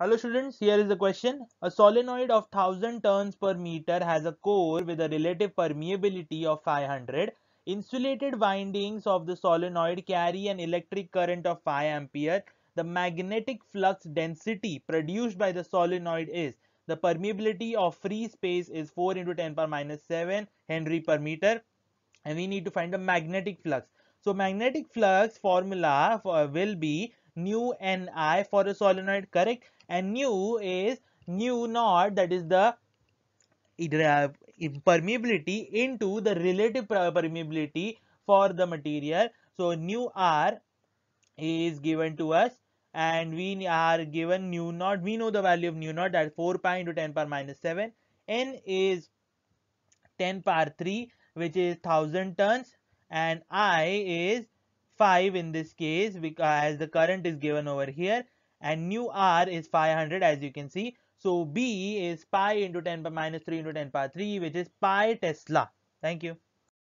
Hello students, here is the question. A solenoid of 1000 turns per meter has a core with a relative permeability of 500. Insulated windings of the solenoid carry an electric current of 5 ampere. The magnetic flux density produced by the solenoid is the permeability of free space is 4 into 10 power minus 7 Henry per meter and we need to find the magnetic flux. So magnetic flux formula will be nu N I for a solenoid correct and nu is nu naught that is the permeability into the relative permeability for the material so nu r is given to us and we are given nu naught we know the value of nu naught at 4 pi into 10 power minus 7 n is 10 power 3 which is 1000 turns, and i is 5 in this case uh, as the current is given over here and nu r is 500 as you can see. So B is pi into 10 power minus 3 into 10 power 3 which is pi Tesla. Thank you.